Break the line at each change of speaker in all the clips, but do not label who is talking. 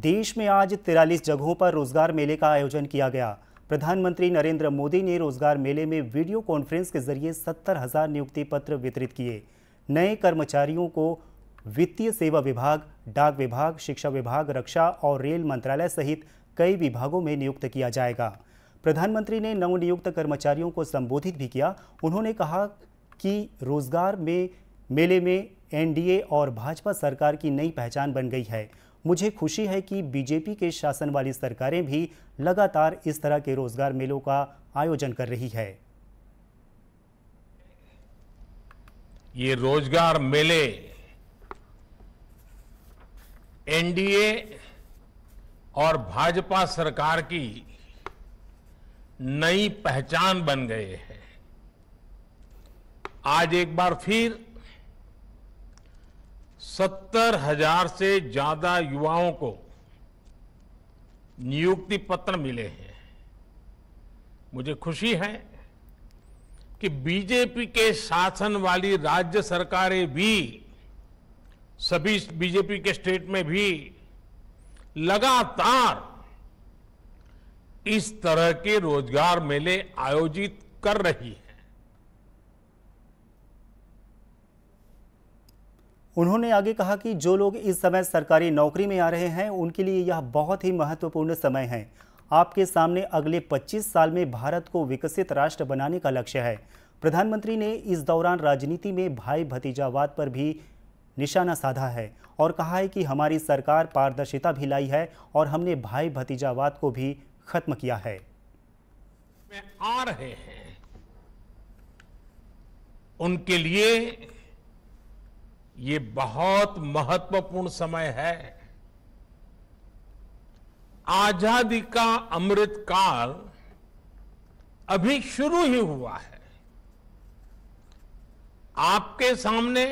देश में आज तिरालीस जगहों पर रोजगार मेले का आयोजन किया गया प्रधानमंत्री नरेंद्र मोदी ने रोजगार मेले में वीडियो कॉन्फ्रेंस के जरिए सत्तर हजार नियुक्ति पत्र वितरित किए नए कर्मचारियों को वित्तीय सेवा विभाग डाक विभाग शिक्षा विभाग रक्षा और रेल मंत्रालय सहित कई विभागों में नियुक्त किया जाएगा प्रधानमंत्री ने नवनियुक्त कर्मचारियों को संबोधित भी किया उन्होंने कहा कि रोजगार में मेले में एनडीए और भाजपा सरकार की नई पहचान बन गई है मुझे खुशी है कि बीजेपी के शासन वाली सरकारें भी लगातार इस तरह के रोजगार मेलों का आयोजन कर रही है
ये रोजगार मेले एनडीए और भाजपा सरकार की नई पहचान बन गए हैं आज एक बार फिर सत्तर हजार से ज्यादा युवाओं को नियुक्ति पत्र मिले हैं मुझे खुशी है कि बीजेपी के शासन वाली राज्य सरकारें भी सभी बीजेपी के स्टेट में भी लगातार इस तरह के रोजगार मेले आयोजित कर रही है
उन्होंने आगे कहा कि जो लोग इस समय सरकारी नौकरी में आ रहे हैं उनके लिए यह बहुत ही महत्वपूर्ण समय है आपके सामने अगले 25 साल में भारत को विकसित राष्ट्र बनाने का लक्ष्य है प्रधानमंत्री ने इस दौरान राजनीति में भाई भतीजावाद पर भी निशाना साधा है और कहा है कि हमारी सरकार पारदर्शिता भी लाई है और हमने भाई भतीजावाद को भी खत्म किया है
आ रहे हैं
उनके लिए
ये बहुत महत्वपूर्ण समय है आजादी का अमृत काल अभी शुरू ही हुआ है आपके सामने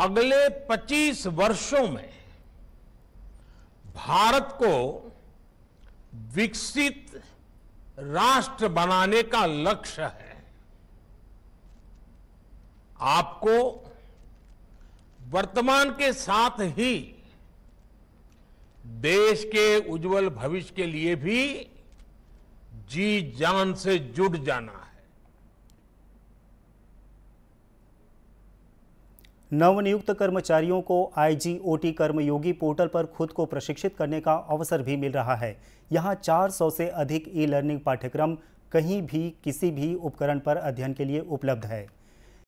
अगले 25 वर्षों में भारत को विकसित राष्ट्र बनाने का लक्ष्य है आपको वर्तमान के साथ ही देश के उज्जवल भविष्य के लिए भी जी जान से जुट जाना है
नवनियुक्त कर्मचारियों को आईजीओटी कर्मयोगी पोर्टल पर खुद को प्रशिक्षित करने का अवसर भी मिल रहा है यहां 400 से अधिक ई लर्निंग पाठ्यक्रम कहीं भी किसी भी उपकरण पर अध्ययन के लिए उपलब्ध है